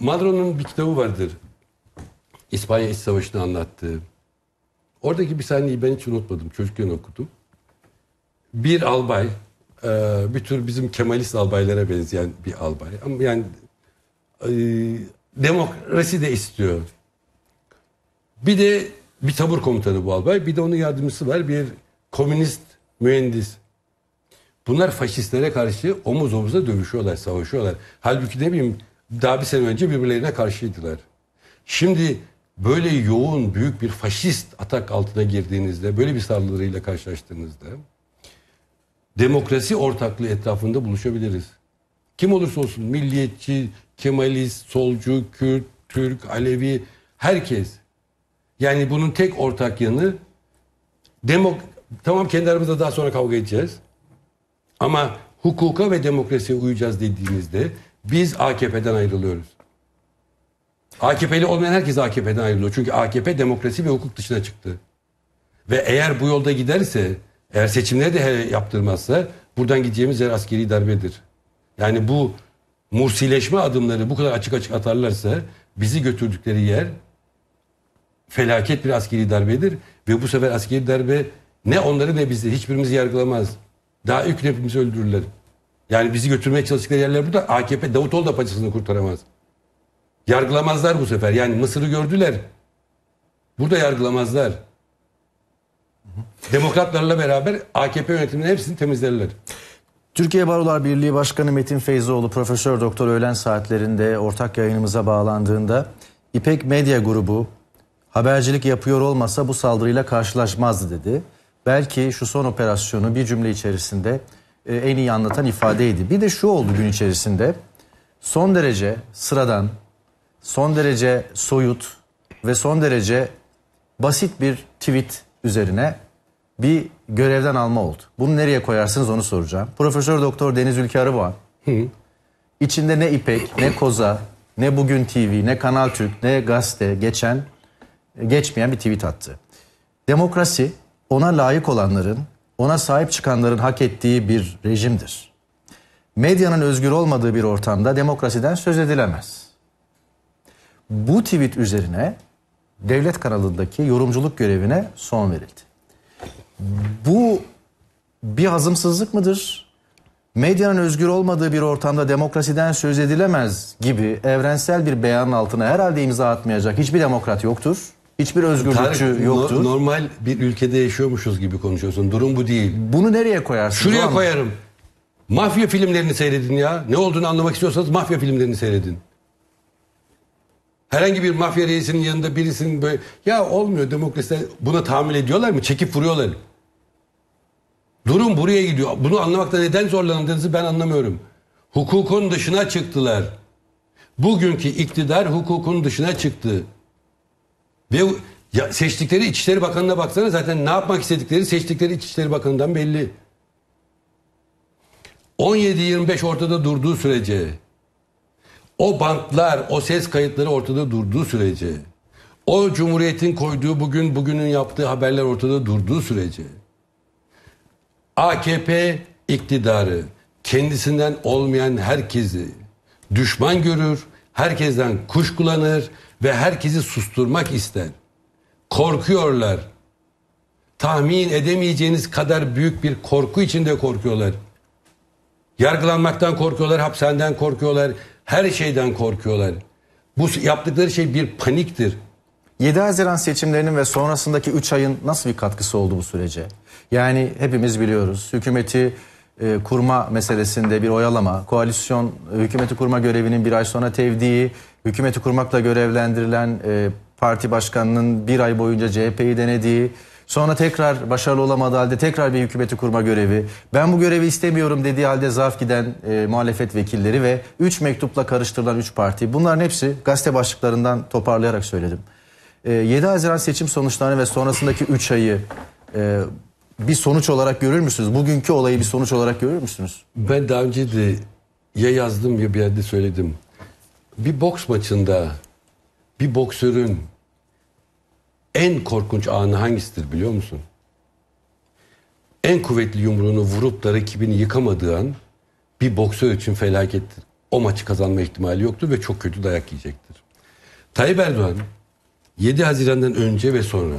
Madron'un bir kitabı vardır. İspanya İç Savaşı'nı anlattığı. Oradaki bir sahneyi ben hiç unutmadım. Çocukken okudum. Bir albay, e, bir tür bizim Kemalist albaylara benzeyen bir albay. Ama yani e, demokrasi de istiyor. Bir de bir tabur komutanı bu albay. Bir de onun yardımcısı var. Bir komünist mühendis. Bunlar faşistlere karşı omuz omuza dövüşüyorlar, savaşıyorlar. Halbuki ne bileyim daha bir sene önce birbirlerine karşıydılar. Şimdi böyle yoğun büyük bir faşist atak altına girdiğinizde, böyle bir saldırıyla karşılaştığınızda demokrasi ortaklığı etrafında buluşabiliriz. Kim olursa olsun milliyetçi, Kemalist, solcu, Kürt, Türk, Alevi herkes. Yani bunun tek ortak yanı demok tamam kendi aramızda daha sonra kavga edeceğiz. Ama hukuka ve demokrasiye uyacağız dediğinizde biz AKP'den ayrılıyoruz. AKP'li olmayan herkes AKP'den ayrılıyor. Çünkü AKP demokrasi ve hukuk dışına çıktı. Ve eğer bu yolda giderse, eğer seçimleri de yaptırmazsa buradan gideceğimiz yer askeri darbedir. Yani bu mursileşme adımları bu kadar açık açık atarlarsa bizi götürdükleri yer felaket bir askeri darbedir. Ve bu sefer askeri darbe ne onları ne bizi hiçbirimiz yargılamaz. Daha ilk hepimizi öldürürler. Yani bizi götürmeye çalıştıkları yerler burada. AKP Davutoğlu da paçasını kurtaramaz. Yargılamazlar bu sefer. Yani Mısır'ı gördüler. Burada yargılamazlar. Demokratlarla beraber AKP yönetiminin hepsini temizlerler. Türkiye Barolar Birliği Başkanı Metin Feyzoğlu Profesör Doktor öğlen saatlerinde ortak yayınımıza bağlandığında İpek Medya Grubu habercilik yapıyor olmasa bu saldırıyla karşılaşmazdı dedi. Belki şu son operasyonu bir cümle içerisinde e, en iyi anlatan ifadeydi. Bir de şu oldu gün içerisinde son derece sıradan, son derece soyut ve son derece basit bir tweet üzerine bir görevden alma oldu. Bunu nereye koyarsınız onu soracağım. Profesör Doktor Deniz Ülke Arıboğan. İçinde ne İpek, ne Koza, ne Bugün TV, ne Kanal Türk, ne gazete geçen e, geçmeyen bir tweet attı. Demokrasi ona layık olanların ona sahip çıkanların hak ettiği bir rejimdir. Medyanın özgür olmadığı bir ortamda demokrasiden söz edilemez. Bu tweet üzerine devlet kanalındaki yorumculuk görevine son verildi. Bu bir hazımsızlık mıdır? Medyanın özgür olmadığı bir ortamda demokrasiden söz edilemez gibi evrensel bir beyanın altına herhalde imza atmayacak hiçbir demokrat yoktur. Hiçbir özgürlükçü yoktu. normal bir ülkede yaşıyormuşuz gibi konuşuyorsun. Durum bu değil. Bunu nereye koyarsın? Şuraya koyarım. Mafya filmlerini seyredin ya. Ne olduğunu anlamak istiyorsanız mafya filmlerini seyredin. Herhangi bir mafya reisinin yanında birisinin böyle ya olmuyor demokrasi. buna tahammül ediyorlar mı? Çekip vuruyorlar. Durum buraya gidiyor. Bunu anlamakta neden zorlandığınızı ben anlamıyorum. Hukukun dışına çıktılar. Bugünkü iktidar hukukun dışına çıktı. Ve ya seçtikleri İçişleri Bakanı'na baksana zaten ne yapmak istedikleri seçtikleri İçişleri Bakanı'ndan belli. 17-25 ortada durduğu sürece o bantlar, o ses kayıtları ortada durduğu sürece o Cumhuriyet'in koyduğu bugün bugünün yaptığı haberler ortada durduğu sürece AKP iktidarı kendisinden olmayan herkesi düşman görür, herkesten kuşkulanır, ve herkesi susturmak ister. Korkuyorlar. Tahmin edemeyeceğiniz kadar büyük bir korku içinde korkuyorlar. Yargılanmaktan korkuyorlar, hapishaneden korkuyorlar, her şeyden korkuyorlar. Bu yaptıkları şey bir paniktir. 7 Haziran seçimlerinin ve sonrasındaki 3 ayın nasıl bir katkısı oldu bu sürece? Yani hepimiz biliyoruz hükümeti e, kurma meselesinde bir oyalama, koalisyon e, hükümeti kurma görevinin bir ay sonra tevdiği, hükümeti kurmakla görevlendirilen e, parti başkanının bir ay boyunca CHP'yi denediği, sonra tekrar başarılı olamadığı halde tekrar bir hükümeti kurma görevi, ben bu görevi istemiyorum dediği halde zarf giden e, muhalefet vekilleri ve 3 mektupla karıştırılan 3 parti. Bunların hepsi gazete başlıklarından toparlayarak söyledim. E, 7 Haziran seçim sonuçlarını ve sonrasındaki 3 ayı e, bir sonuç olarak görür müsünüz? Bugünkü olayı bir sonuç olarak görür müsünüz? Ben daha önce de ya yazdım ya bir yerde söyledim bir boks maçında bir boksörün en korkunç anı hangisidir biliyor musun? En kuvvetli yumruğunu vurup da rakibini yıkamadığı an bir boksör için felakettir. O maçı kazanma ihtimali yoktur ve çok kötü dayak yiyecektir. Tayyip Erdoğan 7 Haziran'dan önce ve sonra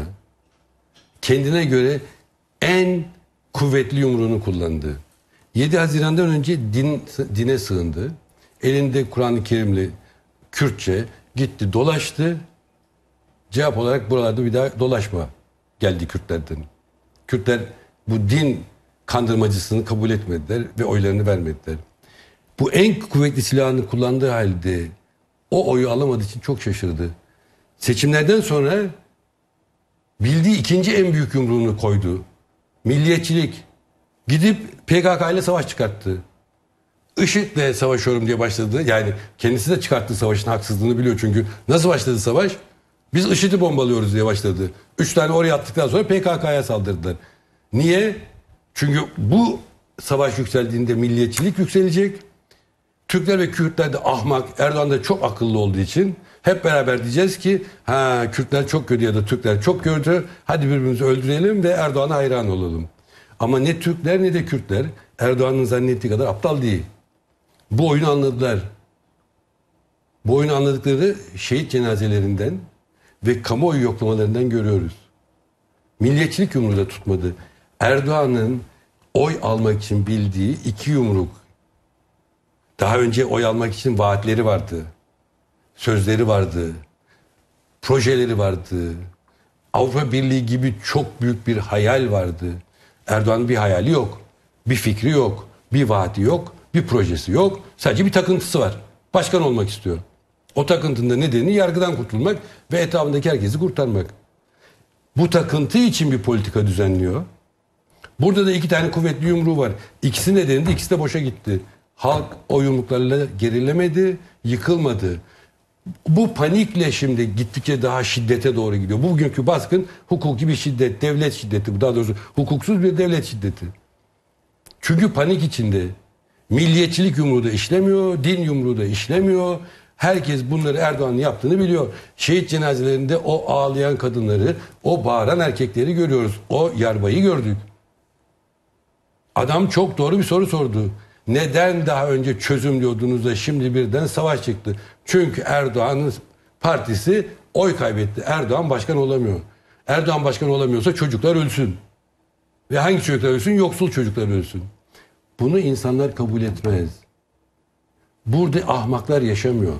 kendine göre en kuvvetli yumruğunu kullandı. 7 Haziran'dan önce din, dine sığındı. Elinde Kur'an-ı Kerim'le Kürtçe gitti dolaştı. Cevap olarak buralarda bir daha dolaşma geldi Kürtlerden. Kürtler bu din kandırmacısını kabul etmediler ve oylarını vermediler. Bu en kuvvetli silahını kullandığı halde o oyu alamadığı için çok şaşırdı. Seçimlerden sonra bildiği ikinci en büyük yumruğunu koydu. Milliyetçilik. Gidip PKK ile savaş çıkarttı. IŞİD'le savaşıyorum diye başladı. Yani kendisi de çıkarttığı savaşın haksızlığını biliyor çünkü. Nasıl başladı savaş? Biz IŞİD'i bombalıyoruz diye başladı. Üç tane oraya attıktan sonra PKK'ya saldırdılar. Niye? Çünkü bu savaş yükseldiğinde milliyetçilik yükselecek. Türkler ve Kürtler de ahmak, Erdoğan da çok akıllı olduğu için hep beraber diyeceğiz ki ha Kürtler çok kötü ya da Türkler çok kötü. Hadi birbirimizi öldürelim ve Erdoğan'a hayran olalım. Ama ne Türkler ne de Kürtler Erdoğan'ın zannettiği kadar aptal değil. Bu oyunu anladılar. Bu oyunu anladıkları şehit cenazelerinden ve kamuoyu yoklamalarından görüyoruz. Milliyetçilik yumruğu da tutmadı. Erdoğan'ın oy almak için bildiği iki yumruk. Daha önce oy almak için vaatleri vardı. Sözleri vardı. Projeleri vardı. Avrupa Birliği gibi çok büyük bir hayal vardı. Erdoğan bir hayali yok. Bir fikri yok. Bir vaati yok. Bir projesi yok. Sadece bir takıntısı var. Başkan olmak istiyor. O takıntında nedeni yargıdan kurtulmak ve etrafındaki herkesi kurtarmak. Bu takıntı için bir politika düzenliyor. Burada da iki tane kuvvetli yumruğu var. İkisi nedeni de ikisi de boşa gitti. Halk o yumruklarla gerilemedi, yıkılmadı. Bu panikle şimdi gittikçe daha şiddete doğru gidiyor. Bugünkü baskın hukuki bir şiddet, devlet şiddeti. Daha doğrusu hukuksuz bir devlet şiddeti. Çünkü panik içinde. Milliyetçilik yumruğu da işlemiyor, din yumruğu da işlemiyor. Herkes bunları Erdoğan'ın yaptığını biliyor. Şehit cenazelerinde o ağlayan kadınları, o bağıran erkekleri görüyoruz. O yarbayı gördük. Adam çok doğru bir soru sordu. Neden daha önce çözüm diyordunuz da şimdi birden savaş çıktı? Çünkü Erdoğan'ın partisi oy kaybetti. Erdoğan başkan olamıyor. Erdoğan başkan olamıyorsa çocuklar ölsün. Ve hangi çocuklar ölsün? Yoksul çocuklar ölsün. Bunu insanlar kabul etmez. Burada ahmaklar yaşamıyor.